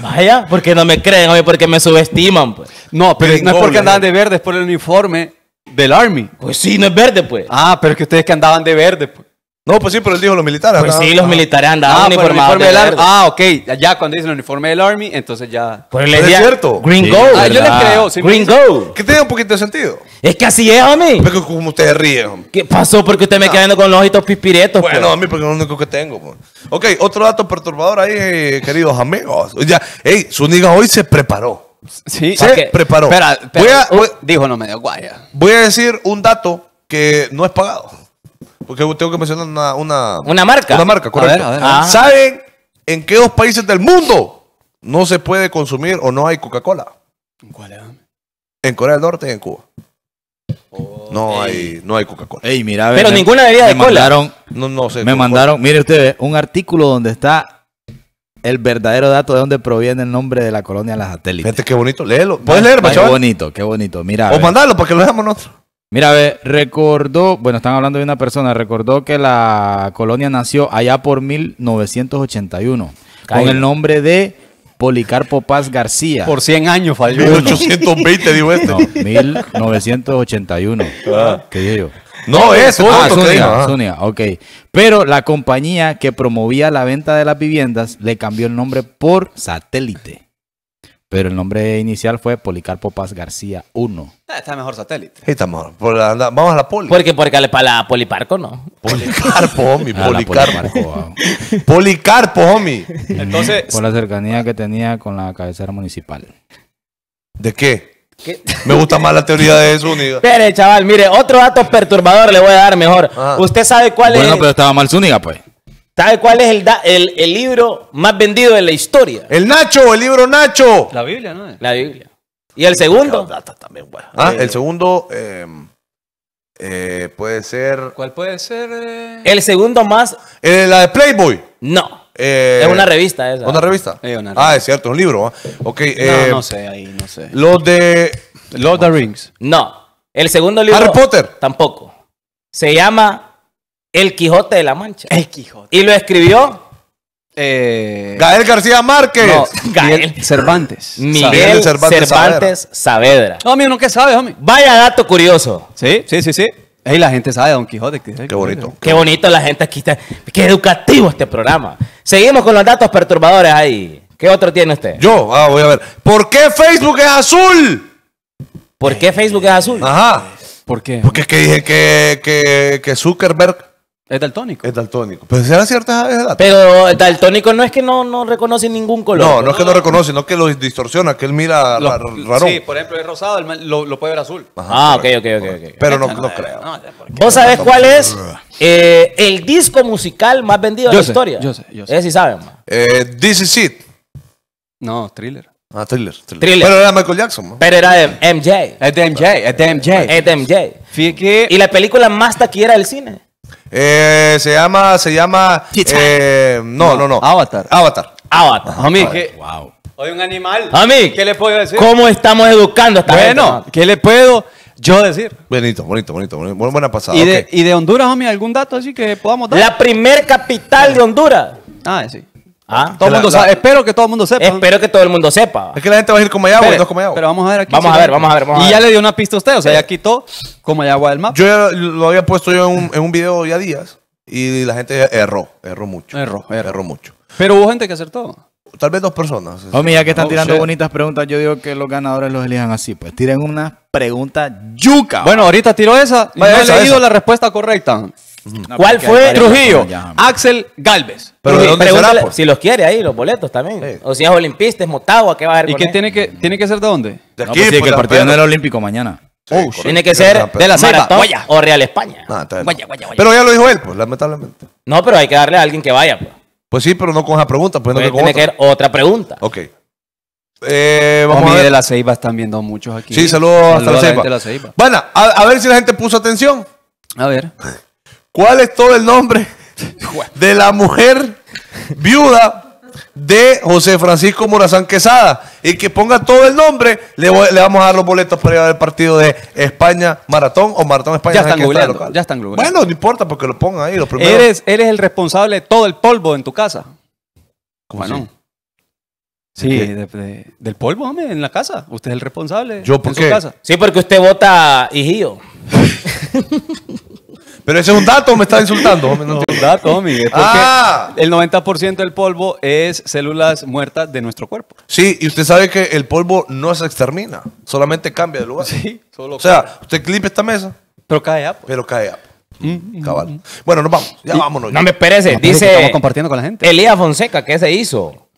B: Vaya, porque no me creen, homie, porque me subestiman, pues. No, pero no es porque andaban de verde Es por el uniforme del Army. Pues sí, no es verde, pues. Ah, pero es que ustedes que andaban de verde, pues. No, pues sí, pero él dijo los militares. Pues sí, los militares andaban ah, uniformados. Uniforme ah, ok. Ya cuando dicen el uniforme del Army, entonces ya. Pues le
C: es cierto. Green gold. Ah, yo le
D: creo. green gold. Que tiene un
A: poquito de sentido.
D: Es que así es, homie.
A: Pero como ustedes ríen, ¿Qué pasó? Porque usted me queda viendo con los ojitos pispiretos. Pues? Bueno, a mí, porque es lo único que tengo. Pues. Ok, otro dato perturbador ahí, eh, queridos amigos. Ya, hey, niga hoy se preparó. Sí, se preparó. Espera, Voy a, uh, dijo no me dio guaya. Voy a decir un dato que no es pagado. Porque tengo que mencionar una... Una, marca. Una marca, correcto. ¿Saben en qué dos países del mundo no se puede consumir o no hay Coca-Cola? ¿Cuál eh? En Corea del Norte y en Cuba. no, hay, no hay Coca-Cola. Pero ninguna bebida de me Mandaron, no, no sé. Me
C: mandaron, mire usted, un artículo donde está el verdadero dato de dónde proviene el nombre de la colonia Las Satélites. Fíjate qué bonito, léelo. ¿Puedes leer, Qué bonito, qué bonito. Mira. O mandarlo para que lo veamos nosotros. Mira, recordó, bueno, están hablando de una persona, recordó que la colonia nació allá por 1981 con el nombre de Policarpo Paz García. Por 100
B: años falló. 1820, digo esto.
C: 1981. Ah. ¿Qué No, ah, es ah, Sonia, Sonia, ok. Pero la compañía que promovía la venta de las viviendas le cambió el nombre por satélite pero el nombre inicial fue Policarpo Paz García 1. Ah,
B: está mejor satélite. Está mejor. vamos
D: a la poli. Porque, porque para la poliparco no. Policarpo, homie. policarpo. Ah.
C: policarpo, homie. Entonces. Por la cercanía que tenía con la cabecera municipal. ¿De qué? Me gusta más la teoría de eso, Zúñiga. Espere, chaval, mire,
D: otro dato perturbador le voy a dar mejor. ¿Usted sabe cuál es? Bueno, pero
C: estaba mal Zúñiga, pues.
D: ¿Sabe cuál es el, libro más vendido de la historia? El Nacho, el libro Nacho. La Biblia,
B: ¿no?
A: La Biblia. ¿Y el
D: segundo?
B: También, bueno. Ah, eh, el
A: segundo em, eh, puede ser...
B: ¿Cuál puede ser? Eh? El
A: segundo más... la de Playboy. No. es una revista esa. ¿Una revista? una ah, revista. Ah, es cierto, un libro. no,
C: no sé, ahí no sé.
A: Los de... Lord of the Rings. No. El segundo libro... Harry Potter.
D: Tampoco. Se llama el Quijote de la Mancha. El Quijote. Y lo escribió.
B: Eh, Gael García Márquez. No, Gael. Cervantes. Miguel Cervantes, Saavedra. No, amigo, no ¿qué sabe, homie. Vaya dato curioso. Sí, sí, sí, sí. Ahí la gente sabe, Don Quijote. Qué, bonito.
D: Qué bonito la gente aquí está. Qué
B: educativo
D: este programa. Seguimos con los datos perturbadores ahí. ¿Qué otro tiene usted? Yo, ah, voy a ver. ¿Por
A: qué Facebook es azul? ¿Por qué Facebook es azul? Ajá. ¿Por qué? Porque es que dije que Zuckerberg es daltónico. Es daltónico. Pero serán ciertas Pero el daltónico no es que no, no reconoce ningún color. No, no es que no reconoce, no es que lo distorsiona, que él mira
D: raro. Sí, por
B: ejemplo, es rosado, lo, puede ver azul. Ajá, Ah, ok, ok, ok, Pero no, no
D: creo. ¿Vos sabés cuál es eh, el disco musical más vendido de la historia? yo sé, yo sé. Ese sí saben.
A: Eh, This is it. No, thriller. Ah, thriller, thriller. Pero era Michael Jackson, Pero
D: era MJ. Es de MJ, es de MJ. Es de MJ. Fíjate Y la película más taquillera del cine. Eh, se llama, se llama. Eh,
A: no, no, no, Avatar. Avatar.
D: Avatar.
B: que, wow. Hoy un animal. mí ¿qué le puedo decir? ¿Cómo estamos educando a esta Bueno,
A: ¿qué le puedo yo decir?
B: Bonito, bonito, bonito. Buena pasada. ¿Y, de, ¿Y de Honduras, homie, algún dato así que podamos dar? La primer capital de Honduras. Ah, sí. Ah, espero que todo el mundo sepa. Espero que todo el mundo sepa. Es que la gente va a ir como agua Pero vamos a ver aquí. Vamos a ver, vamos a ver, Y ya le dio una pista a usted, o sea, ya eh, quitó como agua del
A: mapa. Yo lo había puesto yo en un, video días y la gente erró, erró mucho.
C: Erró, erró, mucho.
B: Pero hubo gente que acertó. Tal vez dos personas. O oh, mira que están tirando bonitas
C: preguntas, yo digo que los ganadores los elijan así. Pues tiren una pregunta yuca. Bueno, ahorita tiró esa.
B: Y he leído
C: la respuesta correcta. ¿Cuál fue Trujillo? Axel
B: Galvez.
D: Pero pues? Si los quiere ahí, los boletos también. O si es olimpista, es Motagua, ¿qué va a haber? ¿Y qué tiene que, tiene que ser de dónde? De aquí, pues pues, el partido no era olímpico mañana. tiene que ser de la Ceiba o Real España. Pero ya lo dijo él, pues, lamentablemente. No, pero hay que darle a alguien que vaya,
A: pues. sí, pero no con esa pregunta. Pues, no que tiene que ser otra pregunta. Ok. Eh, vamos a ver. de la
B: Ceiba están viendo muchos aquí. Sí, saludos, hasta la,
A: la Ceiba. Bueno, a ver si la gente puso atención. A ver. ¿Cuál es todo el nombre de la mujer viuda de José Francisco Morazán Quesada? Y que ponga todo el nombre, le, vamos a dar los boletos para ir al partido de España Maratón o Maratón España. Ya están googleando, ya están googleando. Bueno, no importa porque lo ponga ahí. Eres,
B: el responsable de todo el polvo en tu casa. ¿Cómo bueno. Sí, del polvo, hombre, en la casa. Usted es el responsable. ¿Yo por en Su casa. Sí, porque usted vota hijío. Pero ese es un dato me
A: está insultando. No, un dato, Miguel. Ah.
B: el 90% del polvo es células muertas de nuestro cuerpo.
A: Sí, y usted sabe que el polvo no se extermina, solamente cambia de lugar. Sí, solo O sea, usted clipe esta mesa. Pero cae a... Pero cae a... Mm, mm, mm. Cabal. bueno, nos vamos. Ya vámonos. No me perece. dice. Estamos
B: compartiendo
D: con la gente. Elías
A: Fonseca, ¿qué se hizo?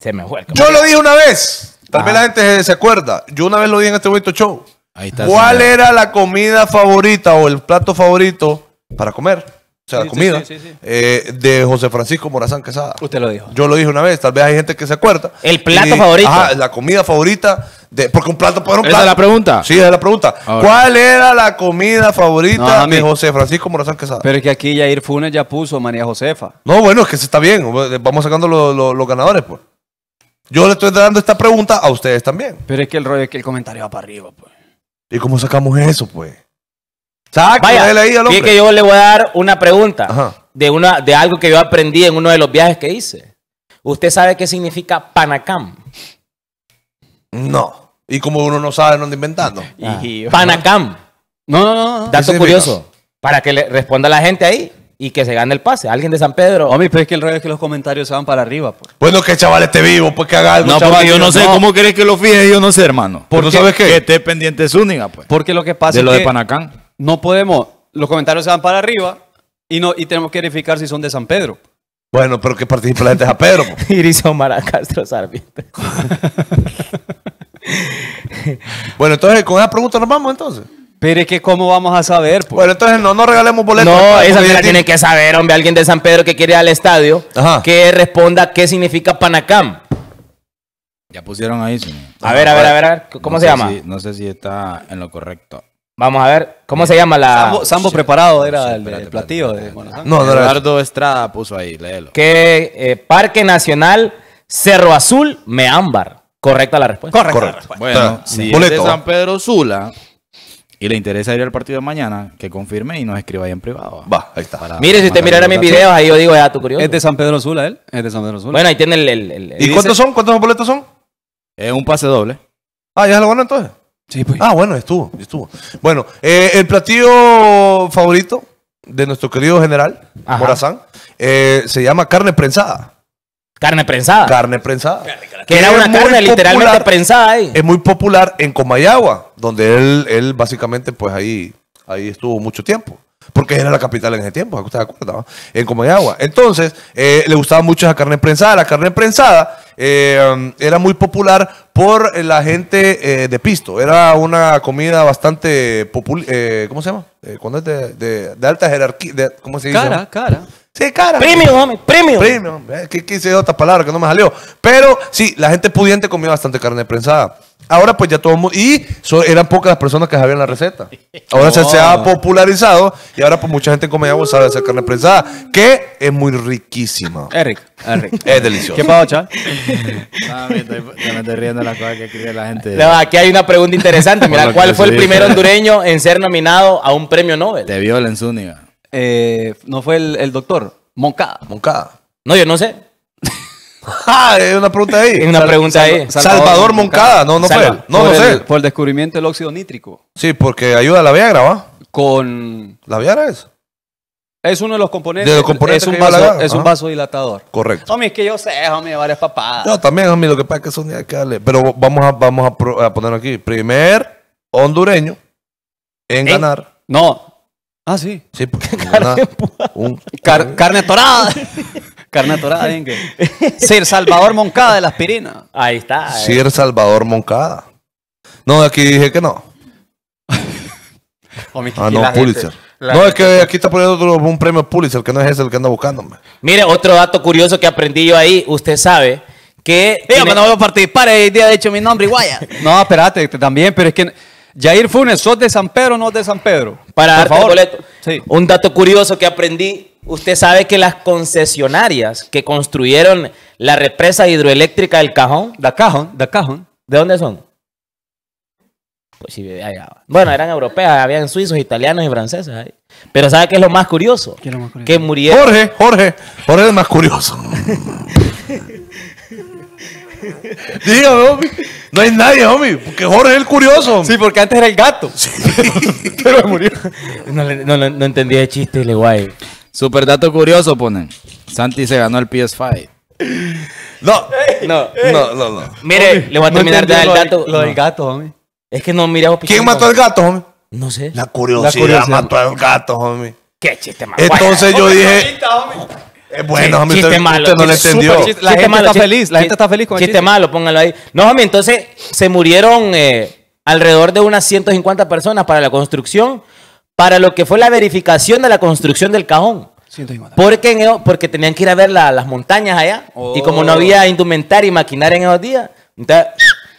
A: Se me fue. Yo lo dije una vez. Tal vez la ah. gente se acuerda. Yo una vez lo dije en este bonito show. Ahí está, ¿Cuál era la comida favorita o el plato favorito para comer. O sea, la comida eh, de José Francisco Morazán Quesada. Usted lo dijo. Yo lo dije una vez, tal vez hay gente que se acuerda. El plato favorito. la comida favorita. De, porque un plato para un plato. ¿Esa es la pregunta? Sí, esa es la pregunta. ¿Cuál era la comida favorita de José Francisco Morazán Quesada? Pero es que aquí Jair Funes ya puso María Josefa. No, bueno, es que está bien. Vamos sacando los, ganadores, pues. Yo le estoy dando esta pregunta a ustedes también. Pero es que el rollo es que el comentario va para arriba, pues. ¿Y cómo sacamos eso, pues?
D: Vaya, que yo le voy a dar una pregunta de, una, de algo que yo aprendí en uno de los viajes que hice. ¿Usted sabe qué significa Panacam? No. Y como uno no sabe, no anda inventando.
C: Ah. Panacam.
D: No, no, no, Dato curioso. Para que le responda la gente ahí y que se gane el pase. Alguien de San Pedro. Hombre, pero es que el rollo es
B: que los comentarios se van para arriba. Pues.
C: Bueno, pues que chaval esté vivo, pues que haga algo. No, yo no, sé, ¿cómo querés que lo fije? Yo no sé, hermano. ¿Por sabes qué? Que esté pendiente Zúñiga, pues. Porque lo que pasa de es lo de Panacán
B: no podemos, los comentarios se van para arriba y, no, y tenemos que verificar si son de San Pedro.
C: Bueno,
A: pero que participa la gente de San Pedro. Iris Omar Castro Sarmiento. bueno, entonces con esa pregunta nos vamos entonces. Pero es que cómo vamos a saber. Pues? Bueno, entonces no, no regalemos boletos.
D: No, esa la tiene que saber, hombre, alguien de San Pedro que quiere ir al estadio, que responda qué significa Panacam.
C: Ya pusieron ahí. A, ver, a ver, a ver, a ¿cómo se llama? no sé si está en lo correcto. Vamos a ver, ¿cómo se eh, llama la...? Sambo, preparado era el, platillo de Buenos de No, no Eduardo Estrada puso ahí, léelo.
D: ¿Qué eh, Parque Nacional Cerro Azul Meámbar? Correcta la respuesta.
C: Correcto. Bueno, si es de San Pedro Sula y le interesa ir al partido de mañana, que confirme y nos escriba ahí en privado. Va, ahí está. Mire, si usted mirara mis videos, ahí yo digo, ya ah, tú curioso. Es de San
B: Pedro Sula, él.
C: Es de San Pedro Sula. Bueno, ahí tiene el... ¿Y cuántos son? ¿Cuántos boletos son? Es un pase doble.
A: Ah, ya es lo bueno entonces. Pues. Ah, bueno, estuvo, estuvo. Bueno, eh, el platillo favorito de nuestro querido general Morazán eh, se llama carne prensada. Carne prensada. Carne prensada. Que era una carne literalmente prensada ahí. Es muy popular en Comayagua, donde él, él básicamente pues ahí, ahí estuvo mucho tiempo porque era la capital en ese tiempo, ¿usted acuerda? No? En Comayagua. Entonces, eh, le gustaba mucho esa carne prensada. La carne prensada eh, era muy popular por la gente eh, de Pisto. Era una comida bastante popular. ¿Cómo se llama? ¿Cuándo es de, alta jerarquía. ¿Cómo se dice? Cara, cara. Sí, cara. Premium, hombre, premium. Premium. Quise otra palabra que no me salió. Pero sí, la gente pudiente comía bastante carne prensada. Ahora pues ya todo mundo... Y eran pocas las personas que sabían la receta. Ahora se, ha oh. popularizado y ahora pues mucha gente en Comayagua sabe hacer carne prensada, que es muy riquísima. Eric
D: Eric. es delicioso. ¿Qué pasó, chaval?
C: Ya me estoy, riendo que escribe
D: la gente. aquí hay una pregunta interesante. Mira, ¿cuál pues fue el primer hondureño en ser nominado a un premio
B: Nobel?
C: De en
B: Eh, ¿No fue el, el doctor? Moncada. Moncada. No, yo no sé. Ah, es una pregunta ahí. una pregunta Salvador, Moncada. no, no fue No, no sé. Por el descubrimiento del óxido nítrico.
A: Sí, porque ayuda a la Viagra, ¿va? Con. ¿La Viagra es?
B: Es uno de los componentes. es un, vaso, dilatador Correcto. Homie, es que yo sé, homie, varias papadas. No,
A: también, homie, lo que pasa es que son que darle. Pero vamos a, vamos a, poner aquí. Primer hondureño en, ¿Eh? ganar. No. Ah, sí. Sí, porque
B: carne, carne torada. Carne atorada, ¿en qué? Sir Salvador Moncada de la aspirina. Ahí está. Eh.
A: Sir Salvador Moncada. No, aquí dije que no.
B: ah, no, Pulitzer.
A: no, es que aquí está poniendo otro, un premio Pulitzer, que no es ese el que anda buscándome. Mire, otro dato
D: curioso que aprendí yo ahí. Usted sabe que... Dígame, tiene... no voy a participar el día de hecho mi nombre, Guaya.
B: no, espérate, también, pero es que... Jair Funes, ¿sos de San Pedro o no de San Pedro? Para Un dato curioso que aprendí. Usted sabe que las concesionarias que
D: construyeron la represa hidroeléctrica del Cajón. ¿De Cajón? ¿De Cajón? ¿De dónde son? Pues sí, allá. Bueno, eran europeas, habían suizos, italianos y franceses Pero ¿sabe qué es lo más curioso? ¿Qué más curioso? Que Jorge,
A: Jorge, Jorge es más curioso. Dígame, No hay nadie, homie. Porque Jorge es el curioso. Sí, porque antes era el gato. Pero murió.
C: No, entendía no, no, el chiste, le guay. Super dato curioso ponen. Santi se ganó el PS5.
D: No, No. no, no, no. Mire, le voy a terminar de dar el dato. Lo del gato, homie. Es que no mira ¿Quién mató al gato, homie? No sé. La curiosidad, mató
A: al gato, homie.
D: Qué chiste más guay. Entonces yo dije,
A: eh, bueno, hombre, usted, no
D: le entendió. la gente está feliz, la gente está feliz con chiste chiste. malo, póngalo ahí. No, hombre, entonces se murieron eh, alrededor de unas 150 personas para la construcción, para lo que fue la verificación de la construcción del cajón. Porque, porque tenían que ir a ver las montañas allá. Y como no había oh. indumentaria y maquinaria en esos días,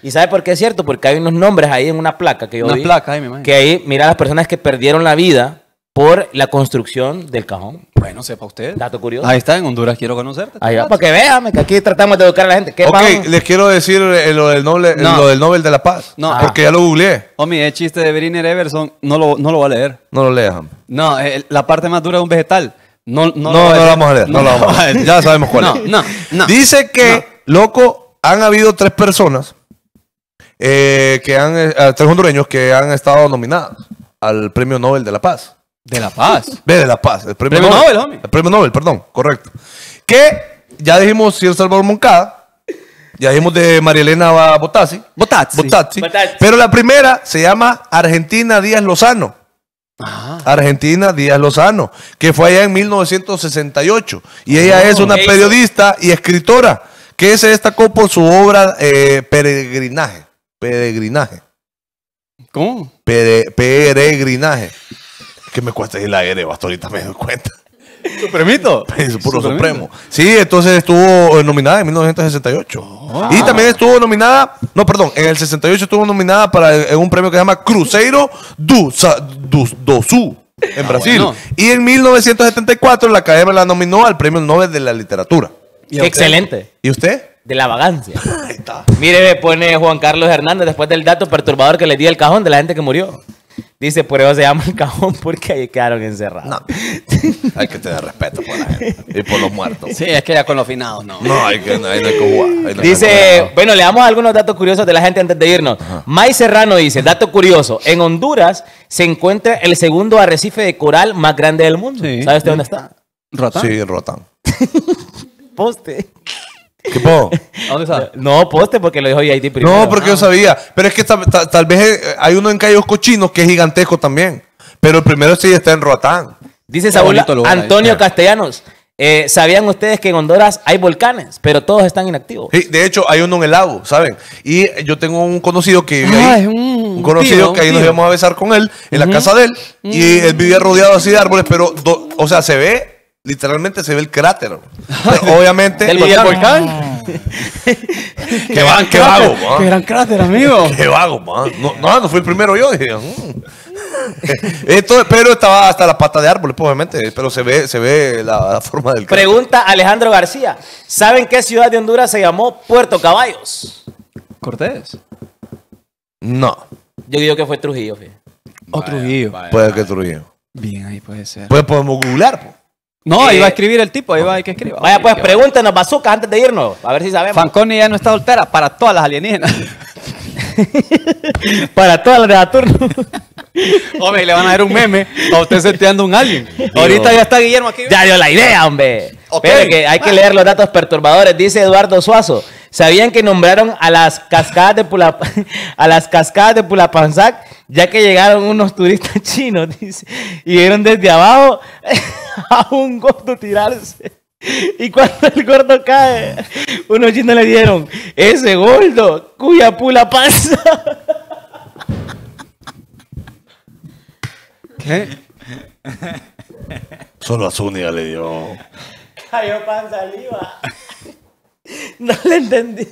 D: ¿Y sabe por qué es cierto? Porque hay unos nombres ahí en una placa que yo una Placa, ahí, me que ahí, mira, las personas que perdieron la vida por la construcción del cajón. Bueno, sepa usted. Dato curioso. Ahí está, en Honduras quiero conocerte. Ahí va, para que vean, que aquí tratamos de educar a la gente. ¿Qué ok,
A: les quiero decir eh, lo, del noble, eh, del Nobel
B: de la Paz. Porque
A: ah. ya lo googleé.
B: Homie, el chiste de Briner Everson no lo, no lo va a leer. No lo lea. No, eh, la parte más dura de un vegetal. No, no, lo, vamos a leer. No, vamos ya sabemos cuál es. Dice
A: que, loco, han habido tres personas, que han, tres hondureños que han estado nominados al Premio Nobel de la Paz. De la Paz. De la Paz, el premio, Nobel. el premio Nobel, perdón, correcto. Que ya dijimos si Salvador Moncada. Ya dijimos de Marielena Elena Botazzi. Botazzi. Botazzi. Pero la primera se llama Argentina Díaz Lozano. Ah. Argentina Díaz Lozano, que fue allá en 1968. Y ella es una periodista y escritora que se destacó por su obra eh, Peregrinaje. Peregrinaje. ¿Cómo? peregrinaje que me cuesta el aire, hasta ahorita me doy cuenta.
B: Supremito.
A: Puro Supremo. Sí, entonces estuvo eh, nominada en 1968. Ah. Y también estuvo nominada, no, perdón, en el 68 estuvo nominada para eh, un premio que se llama Cruzeiro do, Sul, en ah, Brasil. Y en 1974 la Academia la nominó al Premio Nobel de la Literatura. ¡Qué Excelente. ¿Y usted?
D: De la vagancia. Mire, pone Juan Carlos Hernández después del dato perturbador que le di el cajón de la gente que murió. Dice, por eso se llama el cajón, porque ahí quedaron encerrados. Hay que tener respeto por la gente y por los muertos. Sí, es que ya con los finados,
B: no. No, hay que, no, hay que jugar. dice,
D: bueno, le damos algunos datos curiosos de la gente antes de irnos. May Serrano dice, dato curioso, en Honduras se encuentra el segundo arrecife de coral más grande del mundo. ¿Sabes de dónde está?
A: rotan Sí, rotan
D: Poste.
A: No, poste porque lo dijo Yaiti primero. No, porque yo ah. sabía. Pero es que tal vez eh, hay uno en Cayos Cochinos que es gigantesco también. Pero el primero sí está en Roatán. Dice Saúl Antonio Castellanos. Eh, ¿Sabían ustedes que en Honduras hay volcanes, pero todos están inactivos? de hecho, hay uno en el lago, ¿saben? Y yo tengo un conocido que vive ahí. Ah, un, conocido que ahí nos íbamos a besar con él, en la casa de él. Y él vivía rodeado así de árboles, pero, o sea, se ve literalmente se ve el cráter.
B: obviamente.
C: ¿El volcán? qué, vago, man. Qué gran cráter, amigo. qué vago,
A: man. No, no, fui el primero yo. Mm". Eh, pero estaba hasta la pata de árboles, pues, obviamente. Pero se ve, se ve la, forma del cráter.
D: Pregunta Alejandro García. ¿Saben qué ciudad de Honduras se llamó Puerto Caballos? Cortés. No. Yo digo que fue Trujillo, fíjate.
A: O oh, Trujillo. Puede que Trujillo.
B: Bien, ahí puede ser. Pues podemos googlear, pues.
D: No, iba a eh, escribir
B: el tipo, ahí va a que escriba. Vaya, pues pregúntenos, Bazooka, antes de irnos, a ver si sabemos. Fanconi ya no está soltera para todas las alienígenas.
D: para todas las de Saturno.
B: hombre, le van a dar un meme a usted seteando un alien. Ahorita ya está Guillermo aquí. Ya dio la idea, hombre. hay que leer los
D: datos perturbadores, dice Eduardo Suazo. ¿Sabían que nombraron a las cascadas de Pula, a las cascadas de Pulapanzac ya que llegaron unos turistas chinos? Dice, y vieron desde abajo a un gordo tirarse. Y cuando el gordo cae, unos chinos le dieron, ese gordo, cuya pula pasa.
A: ¿Qué? Solo a Zúñiga le dio.
D: Cayó pan saliva. No le entendí.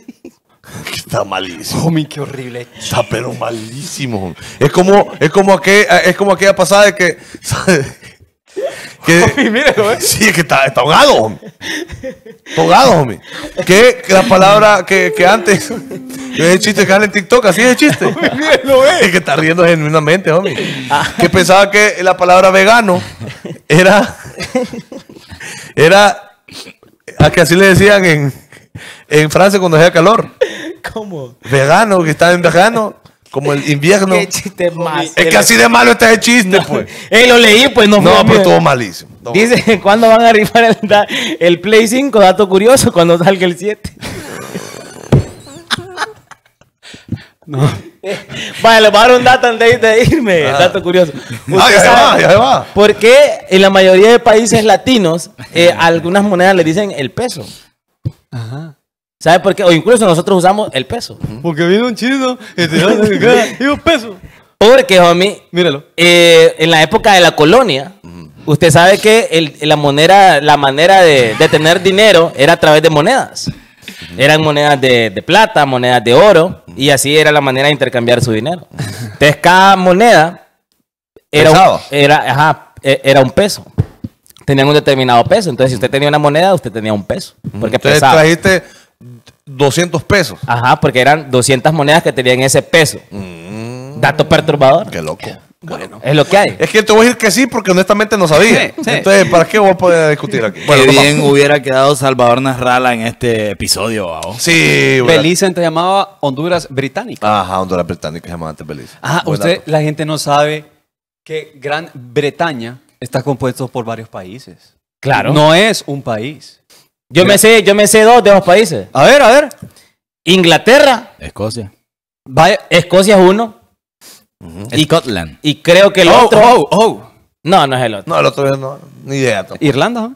A: Está malísimo. Homie, qué horrible. Está pero malísimo. Es como, es como, aquella, es como aquella pasada de que... Que, Sí, es que está, ahogado, ahogado, homie. Que la palabra que, que antes. el chiste que sale en TikTok, así es el chiste. Es que está riendo genuinamente, homie. Ah. Que pensaba que la palabra vegano era. Era. A que así le decían en, en Francia cuando hacía calor. ¿Cómo? Vegano, que está en vegano. Como el invierno. Qué
D: chiste Es que así de malo
A: está el chiste, pues. Eh, lo leí,
D: pues no No, pero pues, estuvo malísimo. Dice, ¿cuándo van a rifar el, el, Play 5? Dato curioso, cuando salga el 7. no. Vale, le voy a dar un dato antes de irme. Ah. Dato curioso. Ah, ya va, ya va. ¿Por en la mayoría de países latinos eh, algunas monedas le dicen el peso? Ajá. ¿Sabe por qué? O incluso nosotros usamos el peso. Porque vino un chino este, y un peso. Porque, homie, míralo. Eh, en la época de la colonia, usted sabe que la, moneda, la manera de, tener dinero era a través de monedas. Eran monedas de, plata, monedas de oro, y así era la manera de intercambiar su dinero. Entonces, cada moneda era, un, e, peso tenían un determinado peso. Entonces, si usted tenía una moneda, usted tenía un peso. Porque Entonces trajiste 200 pesos. Ajá, porque eran 200 monedas que tenían ese
A: peso. Mm. Dato perturbador. Qué loco. Eh, bueno, es lo que hay. Es que te voy a decir que sí, porque honestamente no sabía. Entonces, ¿para qué voy a poder discutir aquí? qué bien hubiera
C: quedado Salvador Narrala en este episodio, Sí, Belice se llamaba Honduras Británica. Ajá,
B: Honduras Británica se llamaba antes Belice. Ajá, usted, la gente no sabe que Gran Bretaña está compuesto por varios países. Claro. No es un país. Yo me, sé, yo me sé dos de los países. A ver, a ver. Inglaterra.
C: Escocia.
D: Escocia es uno.
C: y, Scotland.
D: Y creo que el oh, otro. Oh, oh. No, no
B: es el otro. No, el otro no. Ni idea. Irlanda.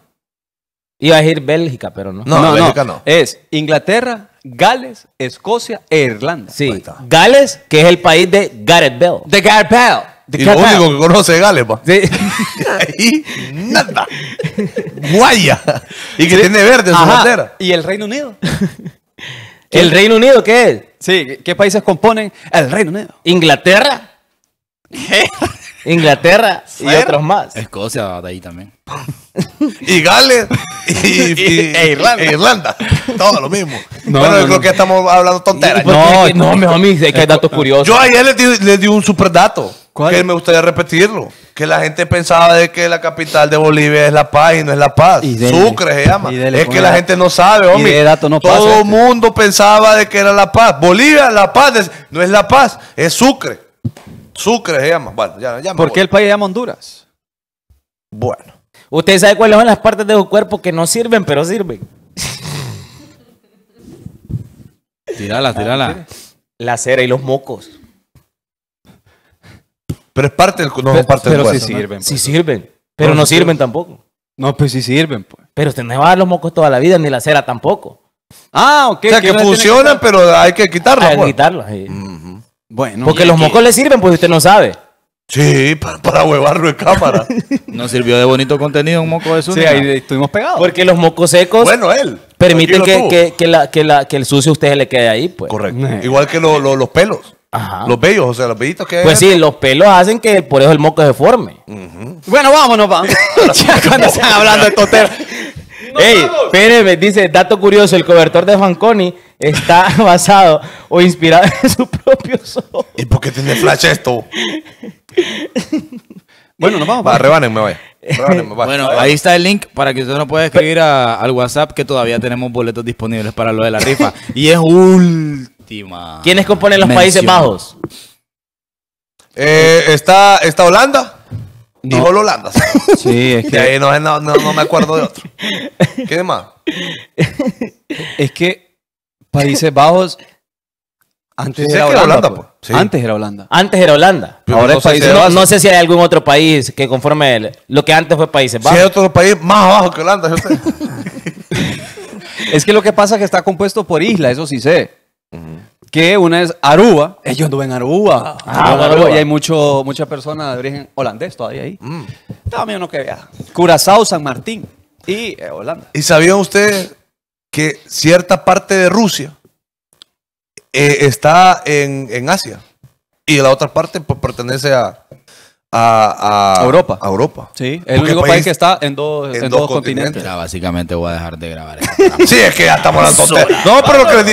B: Iba a decir Bélgica, pero no.
C: No, no
D: Bélgica no.
B: Es Inglaterra, Gales, Escocia e Irlanda. Sí. Gales, que es el país de Gareth Bell. De Gareth Bell. Y lo único que
A: conoce Gales, Sí.
B: Ahí, nada. Guaya. Y que tiene verde en su bandera. ¿Y el Reino Unido? ¿El Reino Unido qué es? Sí, ¿qué países componen el Reino Unido? Inglaterra. Inglaterra y otros más.
C: Escocia de ahí también. y Gales y, e Irlanda. Irlanda. Todo lo mismo. bueno, yo creo que
A: estamos hablando
C: tonteras. No, no, mi
A: mejor es que hay datos curiosos. Yo ayer les di, un super dato. Que me gustaría repetirlo. Que la gente pensaba de que la capital de Bolivia es La Paz y no es La Paz. Sucre se llama. es que la, gente no sabe, hombre. Todo el este. mundo pensaba de que era La Paz. Bolivia, La Paz, no es La Paz, es Sucre. Sucre se llama. Bueno, ya, ya ¿Por qué el país se llama Honduras?
D: Bueno. Usted sabe cuáles son las partes de su cuerpo que no sirven, pero sirven. Tirala, ah, tirala La cera y los mocos.
B: Pero es parte del no es parte del cuerpo. Sí sirven. Pues. Sí sirven. Pero no, sirven tampoco. No, pues sí sirven, pues.
D: Pero usted no va a dar los mocos toda la vida, ni la cera tampoco.
B: Ah, ok. O sea, que funcionan, pero hay que quitarlos. Hay que pues. quitarlos.
C: Porque los mocos
D: le sirven, pues usted no sabe. Sí, para, huevarlo en cámara.
C: Nos sirvió de bonito contenido un moco de sucio. Sí, ahí
D: estuvimos pegados. Porque los mocos secos. Bueno, él.
C: Permiten que, que, el sucio a usted le quede ahí, pues. Correcto. Eh. Igual que los pelos. Ajá. Los
D: vellos, o sea, los vellitos que. Pues sí, los pelos hacen que por eso el moco se forme. Bueno, vámonos, vamos. ya cuando están hablando de estos temas. Ey, me dice, dato curioso, el cobertor de Juan Coni, está basado o inspirado en su propio
C: ojos. ¿Y por qué tiene flash esto? bueno, nos vamos. Va, pues. rebanenme, vaya. Eh, bueno, ahí está el link para que usted nos pueda escribir a, al WhatsApp que todavía tenemos boletos disponibles para lo de la rifa. y es última. ¿Quiénes componen los Países Bajos? Eh, está, está Holanda. Dijo Holanda.
B: Sí, es que. Ahí
A: no, no, me acuerdo de otro. ¿Qué demás? es que Países Bajos. Pues. Pues.
B: Antes era, Holanda, Antes era Holanda.
D: Antes era Holanda. Ahora no, sé si hay algún otro país que conforme
B: lo que antes fue Países Bajos. Si hay otro país más abajo que Holanda, yo sé. es que lo que pasa es que está compuesto por islas, eso sí sé. Que una es Aruba. Ellos anduve en ah, Aruba. Y hay mucho, mucha persona de origen holandés todavía ahí. Mm. También uno que vea. Curazao, San Martín y eh, Holanda. ¿Y sabían ustedes
A: que cierta parte de Rusia eh, está en, Asia
C: y la otra parte pues, pertenece a, a, Europa. A Europa. Sí, el único país, que está
B: en, dos en, dos, continentes.
C: Ya, básicamente voy a dejar de grabar.
B: sí, es que ya estamos hablando. No, pero lo que digo.